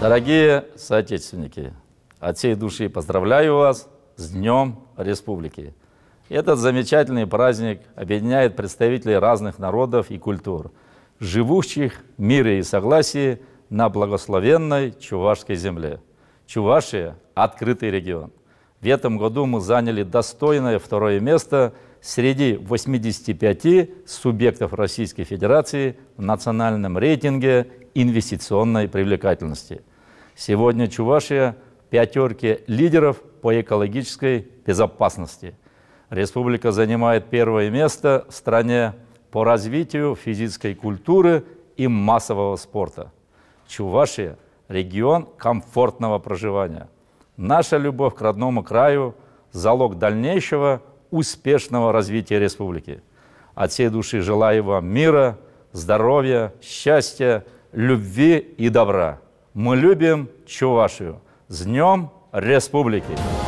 Дорогие соотечественники, от всей души поздравляю вас с Днем Республики. Этот замечательный праздник объединяет представителей разных народов и культур, живущих в мире и согласии на благословенной Чувашской земле. Чувашия – открытый регион. В этом году мы заняли достойное второе место среди 85 субъектов Российской Федерации в национальном рейтинге инвестиционной привлекательности – Сегодня Чувашия – пятерки лидеров по экологической безопасности. Республика занимает первое место в стране по развитию физической культуры и массового спорта. Чувашия – регион комфортного проживания. Наша любовь к родному краю – залог дальнейшего успешного развития республики. От всей души желаю вам мира, здоровья, счастья, любви и добра. Мы любим Чувашию. С Днем Республики!